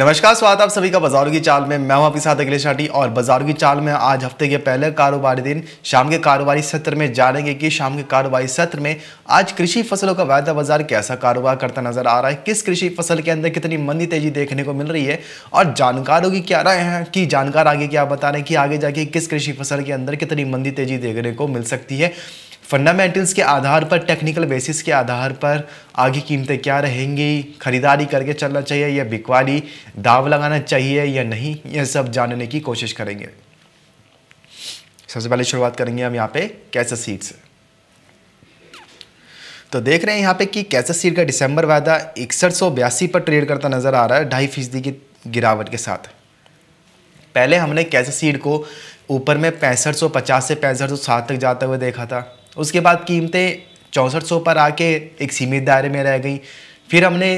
नमस्कार स्वागत आप सभी का बाजार की चाल में मैं हूं आपके साथ अखिलेश शाटी और बाजार की चाल में आज हफ्ते के पहले कारोबारी दिन शाम के कारोबारी सत्र में जानेंगे कि शाम के कारोबारी सत्र में आज कृषि फसलों का वायदा बाजार कैसा कारोबार करता नजर आ रहा है किस कृषि फसल के अंदर कितनी मंदी तेजी देखने को मिल रही है और जानकारों की क्या राय है कि जानकार आगे क्या बता रहे हैं कि आगे जाके किस कृषि फसल के अंदर कितनी मंदी तेजी देखने को मिल सकती है फंडामेंटल्स के आधार पर टेक्निकल बेसिस के आधार पर आगे कीमतें क्या रहेंगी खरीदारी करके चलना चाहिए या बिकवाली दाव लगाना चाहिए या नहीं यह सब जानने की कोशिश करेंगे सबसे पहले शुरुआत करेंगे हम यहाँ पे कैसे सीट से तो देख रहे हैं यहाँ पे कि कैसे सीट का दिसंबर वायदा इकसठ सौ बयासी पर ट्रेड करता नज़र आ रहा है ढाई फीसदी की गिरावट के साथ पहले हमने कैसे सीट को ऊपर में पैंसठ सौ पचास से पैंसठ सौ सात तक जाते हुए देखा था उसके बाद कीमतें चौंसठ सौ पर आके एक सीमित दायरे में रह गई फिर हमने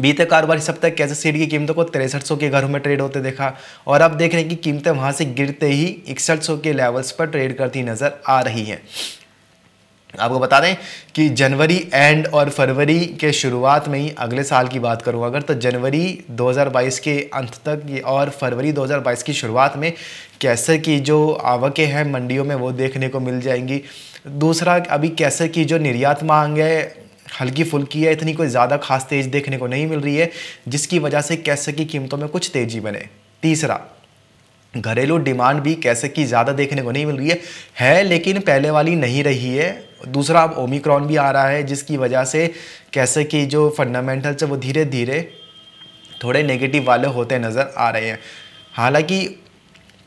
बीते कारोबारी सप्ताह कैसे सीट की कीमतों को तिरसठ सौ के घरों में ट्रेड होते देखा और अब देख रहे हैं कि कीमतें वहाँ से गिरते ही इकसठ सौ के लेवल्स पर ट्रेड करती नज़र आ रही हैं आपको बता दें कि जनवरी एंड और फरवरी के शुरुआत में ही अगले साल की बात करूँ अगर तो जनवरी 2022 के अंत तक और फरवरी 2022 की शुरुआत में कैसे की जो आवकें हैं मंडियों में वो देखने को मिल जाएंगी दूसरा अभी कैसे की जो निर्यात मांग है हल्की फुल्की है इतनी कोई ज़्यादा खास तेज़ देखने को नहीं मिल रही है जिसकी वजह से कैसे की कीमतों में कुछ तेज़ी बने तीसरा घरेलू डिमांड भी कैसे की ज़्यादा देखने को नहीं मिल रही है है लेकिन पहले वाली नहीं रही है दूसरा अब ओमिक्रॉन भी आ रहा है जिसकी वजह से कैसे कि जो फंडामेंटल्स है वो धीरे धीरे थोड़े नेगेटिव वाले होते नज़र आ रहे हैं हालांकि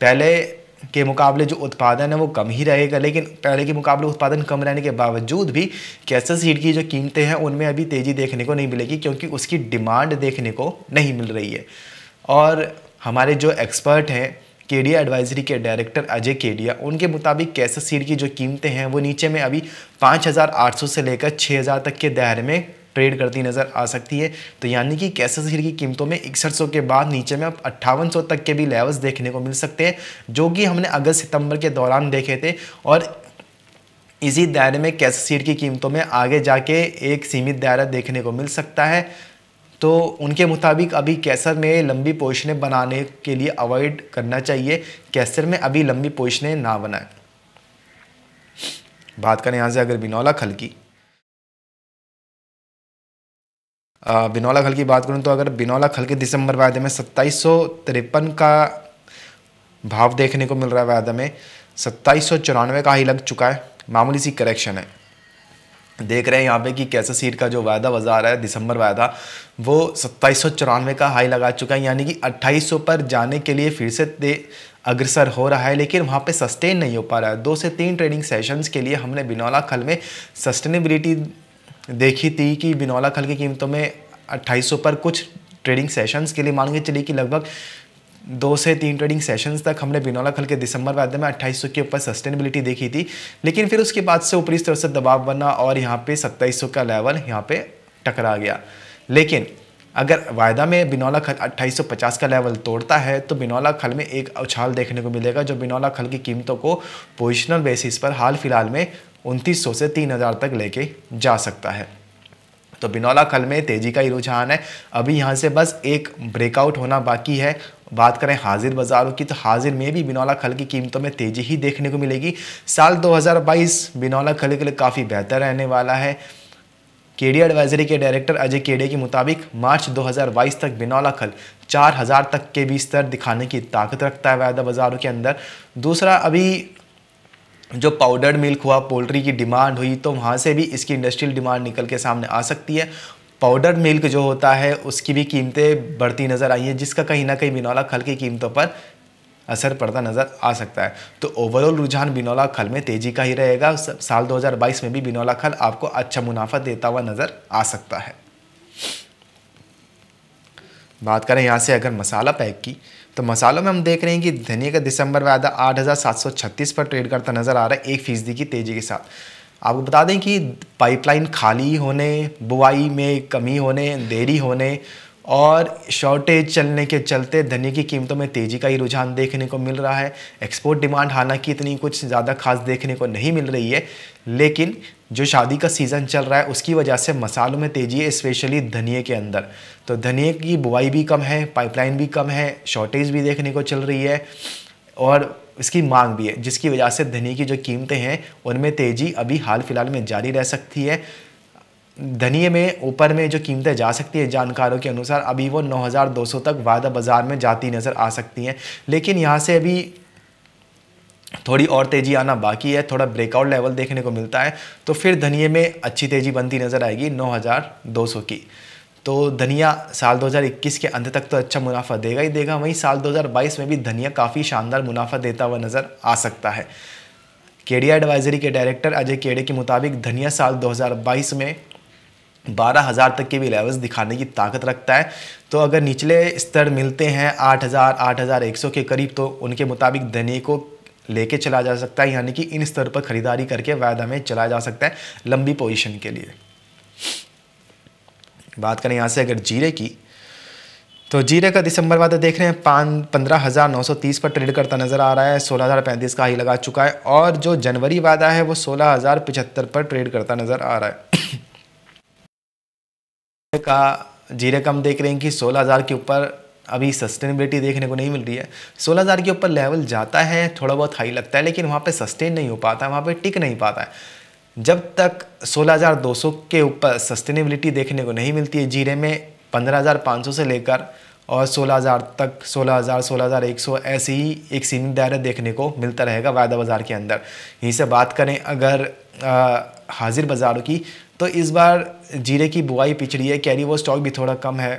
पहले के मुकाबले जो उत्पादन है वो कम ही रहेगा लेकिन पहले के मुकाबले उत्पादन कम रहने के बावजूद भी कैसे सीड की जो कीमतें हैं उनमें अभी तेज़ी देखने को नहीं मिलेगी क्योंकि उसकी डिमांड देखने को नहीं मिल रही है और हमारे जो एक्सपर्ट हैं केडिया एडवाइजरी के डायरेक्टर अजय केडिया उनके मुताबिक कैसे सीड की जो कीमतें हैं वो नीचे में अभी 5,800 से लेकर 6,000 तक के दायरे में ट्रेड करती नज़र आ सकती है तो यानी कि कैसे सीड की कीमतों में इकसठ के बाद नीचे में अब अट्ठावन तक के भी लेवल्स देखने को मिल सकते हैं जो कि हमने अगस्त सितंबर के दौरान देखे थे और इसी दायरे में कैसे सीड की कीमतों में आगे जाके एक सीमित दायरा देखने को मिल सकता है तो उनके मुताबिक अभी कैसर में लंबी पोषणें बनाने के लिए अवॉइड करना चाहिए कैसर में अभी लंबी पोषणें ना बनाएं बात करें यहाँ से अगर बिनौला खल की बिनौला खल की बात करूँ तो अगर बिनौला खल के दिसंबर वायदे में सत्ताईस का भाव देखने को मिल रहा है वायदे में सत्ताईस का ही लग चुका है मामूली सी करेक्शन है देख रहे हैं यहाँ पे कि कैसे सीट का जो वायदा वज़ा रहा है दिसंबर वायदा वो सत्ताईस का हाई लगा चुका है यानी कि 2800 पर जाने के लिए फिर से अग्रसर हो रहा है लेकिन वहाँ पे सस्टेन नहीं हो पा रहा है दो से तीन ट्रेडिंग सेशंस के लिए हमने बिनौला खल में सस्टेनेबिलिटी देखी थी कि बिनौला खल की कीमतों में अट्ठाईस पर कुछ ट्रेडिंग सेशंस के लिए मान के चलिए कि लगभग दो से तीन ट्रेडिंग सेशंस तक हमने बिनौला खल के दिसंबर वादे में अट्ठाईस के ऊपर सस्टेनेबिलिटी देखी थी लेकिन फिर उसके बाद से ऊपरी स्तर से दबाव बना और यहाँ पे सत्ताईस का लेवल यहाँ पे टकरा गया लेकिन अगर वायदा में बिनौला खल 2850 का लेवल तोड़ता है तो बिनौला खल में एक उछाल देखने को मिलेगा जो बिनौला खल की कीमतों को पोजिशनल बेसिस पर हाल फिलहाल में उनतीस से तीन तक लेके जा सकता है तो बिनौला कल में तेज़ी का ही रुझान है अभी यहाँ से बस एक ब्रेकआउट होना बाकी है बात करें हाजिर बाज़ारों की तो हाजिर में भी बिनौला खल की कीमतों में तेज़ी ही देखने को मिलेगी साल 2022 बिनौला खल के लिए काफ़ी बेहतर रहने वाला है केडी एडवाइजरी के डायरेक्टर अजय केडे के मुताबिक मार्च 2022 तक बिनौला खल 4000 तक के भी स्तर दिखाने की ताकत रखता है वायदा बाज़ारों के अंदर दूसरा अभी जो पाउडर्ड मिल्क हुआ पोल्ट्री की डिमांड हुई तो वहाँ से भी इसकी इंडस्ट्रियल डिमांड निकल के सामने आ सकती है पाउडर मिल्क जो होता है उसकी भी कीमतें बढ़ती नज़र आई हैं जिसका कहीं ना कहीं बिनौला खल की कीमतों पर असर पड़ता नज़र आ सकता है तो ओवरऑल रुझान बिनौला खल में तेज़ी का ही रहेगा साल 2022 में भी बिनौला खल आपको अच्छा मुनाफा देता हुआ नज़र आ सकता है बात करें यहाँ से अगर मसाला पैक की तो मसालों में हम देख रहे हैं कि धनिया का दिसंबर वायदा आठ हज़ार सात सौ छत्तीस पर ट्रेड करता नज़र आ रहा है एक फीसदी की तेज़ी के साथ आपको बता दें कि पाइपलाइन खाली होने बुआई में कमी होने देरी होने और शॉर्टेज चलने के चलते धनी की कीमतों में तेज़ी का ही रुझान देखने को मिल रहा है एक्सपोर्ट डिमांड हालांकि इतनी कुछ ज़्यादा खास देखने को नहीं मिल रही है लेकिन जो शादी का सीज़न चल रहा है उसकी वजह से मसालों में तेज़ी है स्पेशली धनिए के अंदर तो धनिए की बुआई भी कम है पाइपलाइन भी कम है शॉर्टेज भी देखने को चल रही है और इसकी मांग भी है जिसकी वजह से धनी की जो कीमतें हैं उनमें तेज़ी अभी हाल फिलहाल में जारी रह सकती है धनिए में ऊपर में जो कीमतें जा सकती है जानकारों के अनुसार अभी वो 9,200 तक वायदा बाज़ार में जाती नज़र आ सकती हैं लेकिन यहाँ से अभी थोड़ी और तेज़ी आना बाकी है थोड़ा ब्रेकआउट लेवल देखने को मिलता है तो फिर धनिए में अच्छी तेज़ी बनती नज़र आएगी 9,200 की तो धनिया साल 2021 के अंत तक तो अच्छा मुनाफा देगा ही देगा वहीं साल 2022 में भी धनिया काफ़ी शानदार मुनाफा देता हुआ नज़र आ सकता है केडिया एडवाइजरी के डायरेक्टर अजय केड़े के मुताबिक धनिया साल 2022 में बारह हज़ार तक के भी लेवल्स दिखाने की ताकत रखता है तो अगर निचले स्तर मिलते हैं आठ हज़ार आठ हज़ार एक सौ के करीब तो उनके मुताबिक धनी को लेके चला जा सकता है यानी कि इन स्तर पर खरीदारी करके वायदा में चला जा सकता है लंबी पोजीशन के लिए बात करें यहाँ से अगर जीरे की तो जीरे का दिसंबर वादा देख रहे हैं पाँच पंद्रह हज़ार नौ सौ तीस पर ट्रेड करता नज़र आ रहा है सोलह हज़ार पैंतीस का ही लगा चुका है और जो जनवरी वादा है वो सोलह हज़ार पचहत्तर पर ट्रेड करता नज़र आ रहा है का जीरे कम देख रहे हैं कि 16000 के ऊपर अभी सस्टेनेबिलिटी देखने को नहीं मिल रही है 16000 के ऊपर लेवल जाता है थोड़ा बहुत हाई लगता है लेकिन वहाँ पे सस्टेन नहीं हो पाता है वहाँ पे टिक नहीं पाता है जब तक 16200 के ऊपर सस्टेनेबिलिटी देखने को नहीं मिलती है जीरे में 15500 से लेकर और 16000 तक 16000 16100 ऐसे ही एक सीमित दायरा देखने को मिलता रहेगा वायदा बाज़ार के अंदर यहीं से बात करें अगर आ, हाजिर बाज़ारों की तो इस बार जीरे की बुआई पिछड़ी है कैरी वो स्टॉक भी थोड़ा कम है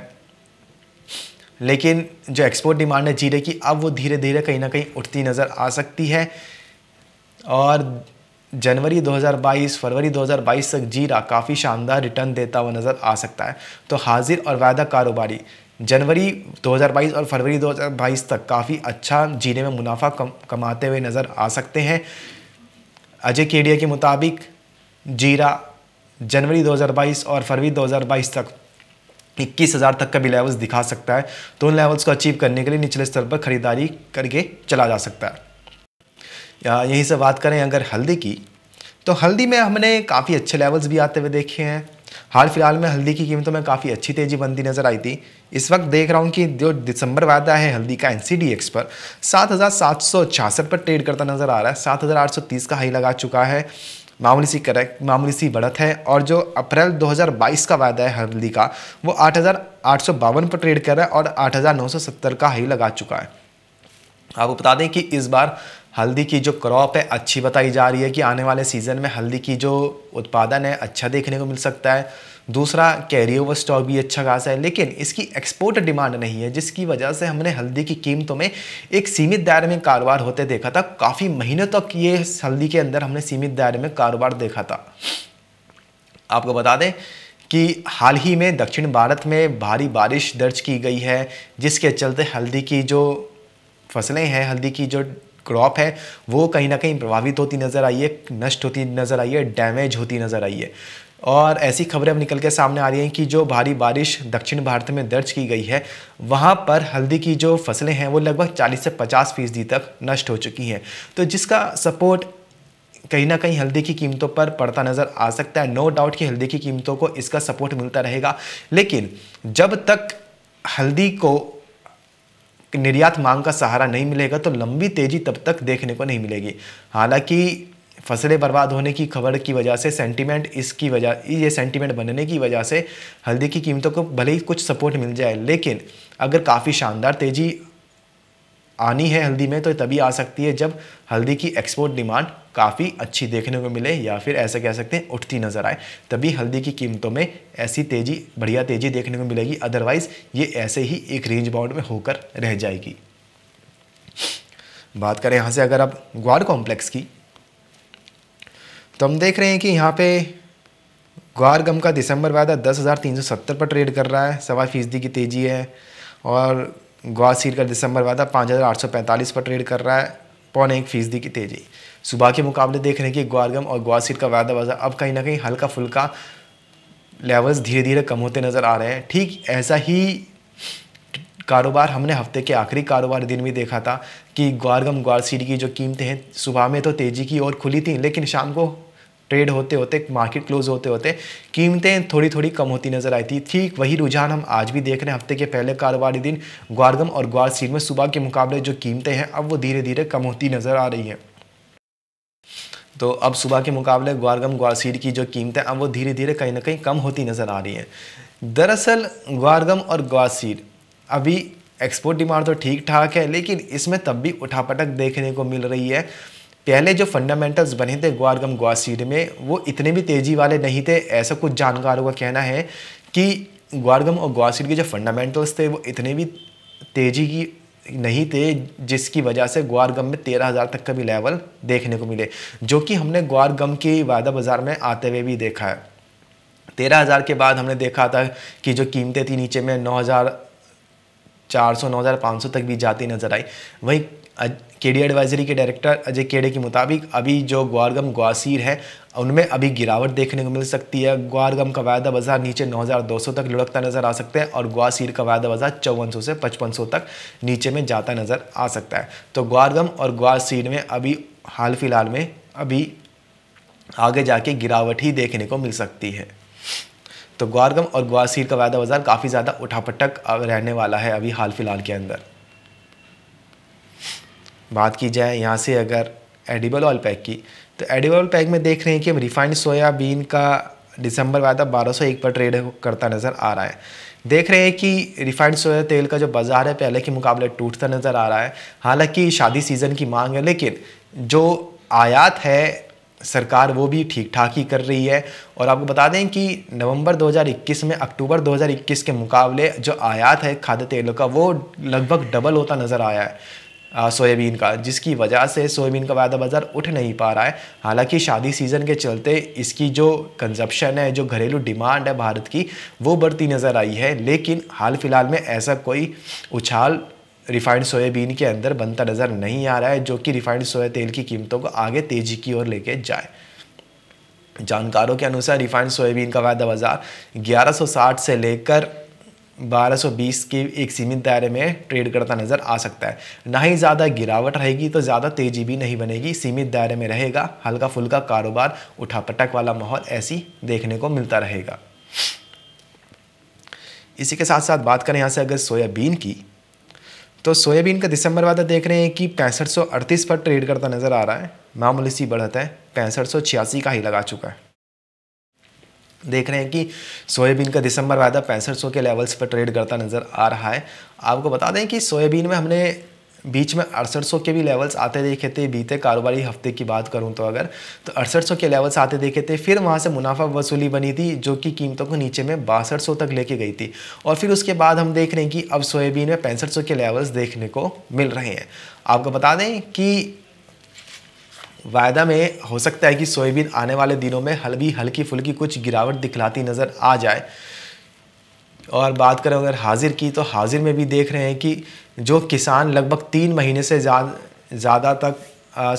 लेकिन जो एक्सपोर्ट डिमांड है जीरे की अब वो धीरे धीरे कहीं ना कहीं उठती नज़र आ सकती है और जनवरी 2022 फरवरी 2022 तक जीरा काफ़ी शानदार रिटर्न देता हुआ नज़र आ सकता है तो हाजिर और वायदा कारोबारी जनवरी 2022 और फरवरी 2022 तक काफ़ी अच्छा जीरे में मुनाफा कम, कमाते हुए नज़र आ सकते हैं अजय केडिया के मुताबिक जीरा जनवरी 2022 और फरवरी 2022 तक इक्कीस हज़ार तक का भी लेवल्स दिखा सकता है तो उन लेवल्स को अचीव करने के लिए निचले स्तर पर खरीदारी करके चला जा सकता है यहीं से बात करें अगर हल्दी की तो हल्दी में हमने काफ़ी अच्छे लेवल्स भी आते हुए देखे हैं हाल फिलहाल में हल्दी की कीमतों में काफ़ी अच्छी तेज़ी बनती नज़र आई थी इस वक्त देख रहा हूँ कि जो दिसंबर वायदा है हल्दी का एन पर सात हज़ार सात सौ छियासठ पर ट्रेड करता नज़र आ रहा है सात हज़ार आठ सौ तीस का हाई लगा चुका है मामूली सी करेक्ट मामूली सी बढ़त है और जो अप्रैल 2022 का वायदा है हल्दी का वो आठ पर ट्रेड कर रहा है और 8,970 का हाई लगा चुका है आपको बता दें कि इस बार हल्दी की जो क्रॉप है अच्छी बताई जा रही है कि आने वाले सीज़न में हल्दी की जो उत्पादन है अच्छा देखने को मिल सकता है दूसरा कैरी ओवर स्टॉक भी अच्छा खासा है लेकिन इसकी एक्सपोर्ट डिमांड नहीं है जिसकी वजह से हमने हल्दी की कीमतों में एक सीमित दायरे में कारोबार होते देखा था काफ़ी महीनों तक ये हल्दी के अंदर हमने सीमित दायरे में कारोबार देखा था आपको बता दें कि हाल ही में दक्षिण भारत में भारी बारिश दर्ज की गई है जिसके चलते हल्दी की जो फसलें हैं हल्दी की जो क्रॉप है वो कहीं ना कहीं प्रभावित होती नज़र आई है नष्ट होती नज़र आई है डैमेज होती नज़र आई है और ऐसी खबरें अब निकल के सामने आ रही हैं कि जो भारी बारिश दक्षिण भारत में दर्ज की गई है वहाँ पर हल्दी की जो फसलें हैं वो लगभग 40 से 50 फीसदी तक नष्ट हो चुकी हैं तो जिसका सपोर्ट कहीं ना कहीं हल्दी की कीमतों पर पड़ता नज़र आ सकता है नो डाउट कि हल्दी की कीमतों को इसका सपोर्ट मिलता रहेगा लेकिन जब तक हल्दी को निर्यात मांग का सहारा नहीं मिलेगा तो लंबी तेज़ी तब तक देखने को नहीं मिलेगी हालांकि फसलें बर्बाद होने की खबर की वजह से सेंटीमेंट इसकी वजह ये सेंटीमेंट बनने की वजह से हल्दी की कीमतों को भले ही कुछ सपोर्ट मिल जाए लेकिन अगर काफ़ी शानदार तेज़ी आनी है हल्दी में तो तभी आ सकती है जब हल्दी की एक्सपोर्ट डिमांड काफ़ी अच्छी देखने को मिले या फिर ऐसा कह सकते हैं उठती नज़र आए तभी हल्दी की कीमतों में ऐसी तेज़ी बढ़िया तेज़ी देखने को मिलेगी अदरवाइज़ ये ऐसे ही एक रेंज बाउंड में होकर रह जाएगी बात करें यहाँ से अगर आप ग्वार कॉम्प्लेक्स की तो हम देख रहे हैं कि यहाँ पे ग्वार गम का दिसंबर वायदा दस हज़ार तीन सौ सत्तर पर ट्रेड कर रहा है सवा फीसदी की तेज़ी है और सीर का दिसंबर वायदा पाँच हज़ार आठ सौ पैंतालीस पर ट्रेड कर रहा है पौने एक फीसदी की तेज़ी सुबह के मुकाबले देख रहे हैं कि ग्वारगम और सीर का वायदा वादा अब कहीं ना कहीं हल्का फुल्का लेवल्स धीरे धीरे कम होते नज़र आ रहे हैं ठीक ऐसा ही कारोबार हमने हफ्ते के आखिरी कारोबार दिन भी देखा था कि ग्वारगम ग्वारसीर की जो कीमतें हैं सुबह में तो तेज़ी की ओर खुली थी लेकिन शाम को ट्रेड होते होते मार्केट क्लोज होते होते कीमतें थोड़ी थोड़ी कम होती नजर आई थी ठीक वही रुझान हम आज भी देख रहे हैं हफ्ते के पहले कारोबारी दिन ग्वारगम और ग्वार सीट में सुबह के मुकाबले जो कीमतें हैं अब वो धीरे धीरे कम होती नजर आ रही हैं तो अब सुबह के मुकाबले ग्वारगम सीट की जो कीमतें अब वो धीरे धीरे कहीं ना कहीं कम होती नज़र आ रही हैं दरअसल ग्वारगम और सीट अभी एक्सपोर्ट डिमांड तो ठीक ठाक है लेकिन इसमें तब भी उठापटक देखने को मिल रही है पहले जो फंडामेंटल्स बने थे ग्वारगम ग्वासीड में वो इतने भी तेज़ी वाले नहीं थे ऐसा कुछ जानकारों का कहना है कि ग्वारगम और ग्वासीड के जो फंडामेंटल्स थे वो इतने भी तेज़ी की नहीं थे जिसकी वजह से ग्वारगम में तेरह हज़ार तक का भी लेवल देखने को मिले जो कि हमने ग्वारगम के वायदा बाज़ार में आते हुए भी देखा है तेरह हज़ार के बाद हमने देखा था कि जो कीमतें थी नीचे में नौ हज़ार चार सौ नौ हज़ार पाँच सौ तक भी जाती नज़र आई वहीं केडी एडवाइजरी के डायरेक्टर अजय केड़े के मुताबिक अभी जो ग्वारगम ग्वासीर है उनमें अभी गिरावट देखने को मिल सकती है ग्वारगम का वायदा बाजार नीचे 9,200 तक लुढ़कता नजर आ सकता है और ग्वासीर का वायदा बाजार चौवन से 5500 तक नीचे में जाता नजर आ सकता है तो ग्वारगम और ग्वासीर में अभी हाल फिलहाल में अभी आगे जाके गिरावट ही देखने को मिल सकती है तो ग्वारगम और ग्वासीर का वायदा बाजार काफ़ी ज़्यादा उठापटक रहने वाला है अभी हाल फिलहाल के अंदर बात की जाए यहाँ से अगर एडिबल ऑयल पैक की तो एडिबल ऑयल पैक में देख रहे हैं कि हम रिफाइंड सोयाबीन का दिसंबर वायदा एक पर ट्रेड करता नज़र आ रहा है देख रहे हैं कि रिफाइंड सोया तेल का जो बाज़ार है पहले के मुकाबले टूटता नज़र आ रहा है हालांकि शादी सीज़न की मांग है लेकिन जो आयात है सरकार वो भी ठीक ठाक ही कर रही है और आपको बता दें कि नवंबर 2021 में अक्टूबर 2021 के मुकाबले जो आयात है खाद्य तेलों का वो लगभग डबल होता नज़र आया है सोयाबीन का जिसकी वजह से सोयाबीन का वायदा बाज़ार उठ नहीं पा रहा है हालांकि शादी सीज़न के चलते इसकी जो कंजप्शन है जो घरेलू डिमांड है भारत की वो बढ़ती नज़र आई है लेकिन हाल फिलहाल में ऐसा कोई उछाल रिफाइंड सोयाबीन के अंदर बनता नज़र नहीं आ रहा है जो कि रिफाइंड सोया तेल की कीमतों को आगे तेज़ी की ओर लेके जाए जानकारों के अनुसार रिफाइंड सोयाबीन का वायदा बाज़ार ग्यारह से लेकर 1220 के एक सीमित दायरे में ट्रेड करता नज़र आ सकता है ना ही ज़्यादा गिरावट रहेगी तो ज़्यादा तेज़ी भी नहीं बनेगी सीमित दायरे में रहेगा हल्का फुल्का कारोबार उठापटक वाला माहौल ऐसी देखने को मिलता रहेगा इसी के साथ साथ बात करें यहाँ से अगर सोयाबीन की तो सोयाबीन का दिसंबर वादा देख रहे हैं कि पैंसठ पर ट्रेड करता नज़र आ रहा है मामूली सी बढ़त है पैंसठ का ही लगा चुका है देख रहे हैं कि सोयाबीन का दिसंबर वायदा पैंसठ सौ के लेवल्स पर ट्रेड करता नज़र आ रहा है आपको बता दें कि सोयाबीन में हमने बीच में अड़सठ सौ के भी लेवल्स आते देखे थे बीते कारोबारी हफ्ते की बात करूं तो अगर तो अड़सठ सौ के लेवल्स आते देखे थे फिर वहां से मुनाफा वसूली बनी थी जो कि कीमतों को नीचे में बासठ सौ तक लेके गई थी और फिर उसके बाद हम देख रहे हैं कि अब सोयाबीन में पैंसठ सौ के लेवल्स देखने को मिल रहे हैं आपको बता दें कि वायदा में हो सकता है कि सोयाबीन आने वाले दिनों में हल्की हल्की फुल्की कुछ गिरावट दिखलाती नज़र आ जाए और बात करें अगर हाजिर की तो हाजिर में भी देख रहे हैं कि जो किसान लगभग तीन महीने से ज़्यादा तक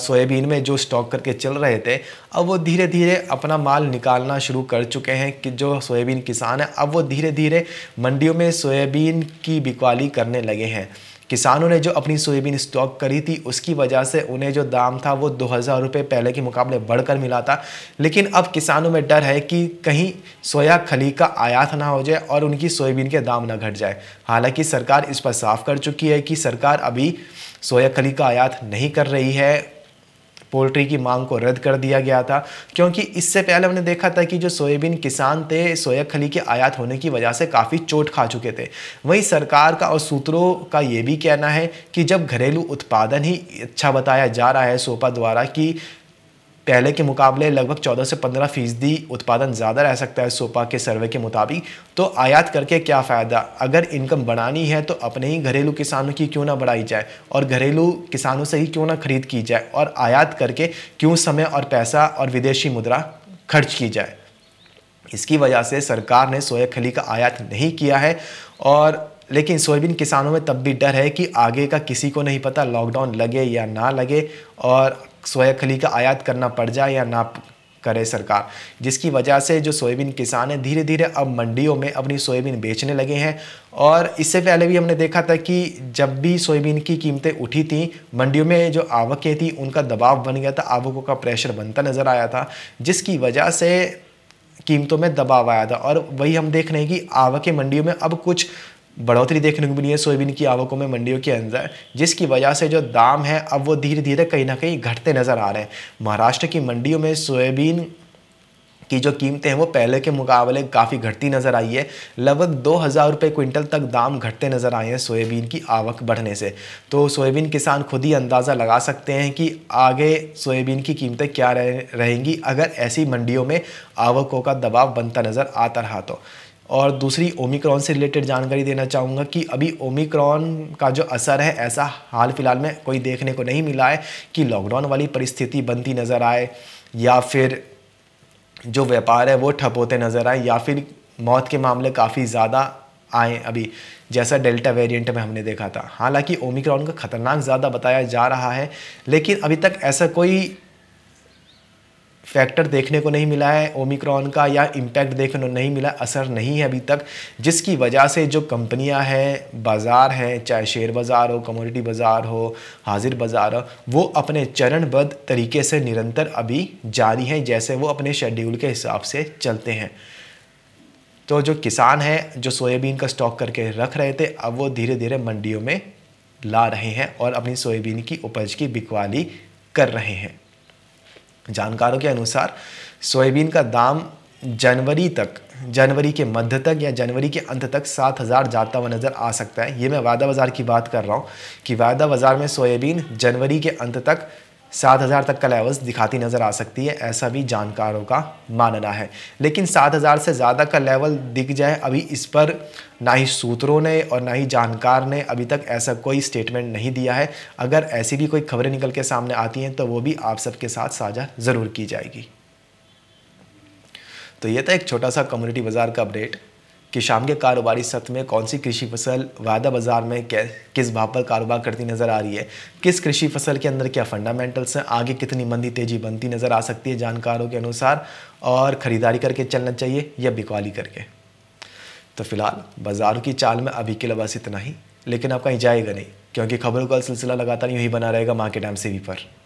सोयाबीन में जो स्टॉक करके चल रहे थे अब वो धीरे धीरे अपना माल निकालना शुरू कर चुके हैं कि जो सोयाबीन किसान है अब वो धीरे धीरे मंडियों में सोयाबीन की बिकवाली करने लगे हैं किसानों ने जो अपनी सोयाबीन स्टॉक करी थी उसकी वजह से उन्हें जो दाम था वो दो हज़ार रुपये पहले के मुकाबले बढ़कर मिला था लेकिन अब किसानों में डर है कि कहीं सोया खली का आयात ना हो जाए और उनकी सोयाबीन के दाम ना घट जाए हालांकि सरकार इस पर साफ कर चुकी है कि सरकार अभी सोया खली का आयात नहीं कर रही है पोल्ट्री की मांग को रद्द कर दिया गया था क्योंकि इससे पहले हमने देखा था कि जो सोयाबीन किसान थे सोया खली के आयात होने की वजह से काफ़ी चोट खा चुके थे वहीं सरकार का और सूत्रों का ये भी कहना है कि जब घरेलू उत्पादन ही अच्छा बताया जा रहा है सोपा द्वारा कि पहले के मुकाबले लगभग 14 से 15 फीसदी उत्पादन ज़्यादा रह सकता है सोपा के सर्वे के मुताबिक तो आयात करके क्या फ़ायदा अगर इनकम बढ़ानी है तो अपने ही घरेलू किसानों की क्यों ना बढ़ाई जाए और घरेलू किसानों से ही क्यों ना खरीद की जाए और आयात करके क्यों समय और पैसा और विदेशी मुद्रा खर्च की जाए इसकी वजह से सरकार ने सोया खली का आयात नहीं किया है और लेकिन सोयाबीन किसानों में तब भी डर है कि आगे का किसी को नहीं पता लॉकडाउन लगे या ना लगे और सोया खली का आयात करना पड़ जाए या ना करे सरकार जिसकी वजह से जो सोयाबीन किसान हैं धीरे धीरे अब मंडियों में अपनी सोयाबीन बेचने लगे हैं और इससे पहले भी हमने देखा था कि जब भी सोयाबीन की कीमतें उठी थी मंडियों में जो आवकें थी उनका दबाव बन गया था आवकों का प्रेशर बनता नज़र आया था जिसकी वजह से कीमतों में दबाव आया था और वही हम देख रहे हैं कि आवकें मंडियों में अब कुछ बढ़ोतरी देखने को मिली है सोयाबीन की आवकों में मंडियों के अंदर जिसकी वजह से जो दाम है अब वो धीरे धीरे कहीं ना कहीं घटते नज़र आ रहे हैं महाराष्ट्र की मंडियों में सोयाबीन की जो कीमतें हैं वो पहले के मुकाबले काफ़ी घटती नज़र आई है लगभग दो हज़ार रुपये क्विंटल तक दाम घटते नज़र आए हैं सोयाबीन की आवक बढ़ने से तो सोयाबीन किसान खुद ही अंदाज़ा लगा सकते हैं कि आगे सोयाबीन की कीमतें क्या रहेंगी अगर ऐसी मंडियों में आवकों का दबाव बनता नज़र आता रहा तो और दूसरी ओमिक्रॉन से रिलेटेड जानकारी देना चाहूँगा कि अभी ओमिक्रॉन का जो असर है ऐसा हाल फिलहाल में कोई देखने को नहीं मिला है कि लॉकडाउन वाली परिस्थिति बनती नज़र आए या फिर जो व्यापार है वो ठप होते नज़र आए या फिर मौत के मामले काफ़ी ज़्यादा आए अभी जैसा डेल्टा वेरिएंट में हमने देखा था हालांकि ओमिक्रॉन का खतरनाक ज़्यादा बताया जा रहा है लेकिन अभी तक ऐसा कोई फैक्टर देखने को नहीं मिला है ओमिक्रॉन का या इम्पैक्ट देखने को नहीं मिला असर नहीं है अभी तक जिसकी वजह से जो कंपनियां हैं बाज़ार हैं चाहे शेयर बाज़ार हो कमोडिटी बाज़ार हो हाजिर बाज़ार हो वो अपने चरणबद्ध तरीके से निरंतर अभी जारी हैं जैसे वो अपने शेड्यूल के हिसाब से चलते हैं तो जो किसान हैं जो सोयाबीन का स्टॉक करके रख रहे थे अब वो धीरे धीरे मंडियों में ला रहे हैं और अपनी सोयाबीन की उपज की बिकवाली कर रहे हैं जानकारों के अनुसार सोयाबीन का दाम जनवरी तक जनवरी के मध्य तक या जनवरी के अंत तक सात हज़ार जाता हुआ नज़र आ सकता है ये मैं वायदा बाज़ार की बात कर रहा हूँ कि वायदा बाज़ार में सोयाबीन जनवरी के अंत तक सात हज़ार तक का लेवल्स दिखाती नज़र आ सकती है ऐसा भी जानकारों का मानना है लेकिन सात हज़ार से ज़्यादा का लेवल दिख जाए अभी इस पर ना ही सूत्रों ने और ना ही जानकार ने अभी तक ऐसा कोई स्टेटमेंट नहीं दिया है अगर ऐसी भी कोई खबरें निकल के सामने आती हैं तो वो भी आप सबके साथ साझा ज़रूर की जाएगी तो ये था एक छोटा सा कम्युनिटी बाज़ार का अपडेट कि शाम के कारोबारी सत्र में कौन सी कृषि फसल वायदा बाजार में किस भाव पर कारोबार करती नज़र आ रही है किस कृषि फसल के अंदर क्या फंडामेंटल्स हैं आगे कितनी मंदी तेजी बनती नज़र आ सकती है जानकारों के अनुसार और ख़रीदारी करके चलना चाहिए या बिकवाली करके तो फिलहाल बाज़ारों की चाल में अभी के लिए बस इतना ही लेकिन आप कहीं जाएगा नहीं क्योंकि खबरों का सिलसिला लगातार यूँ ही बना रहेगा मार्केट एम सी पर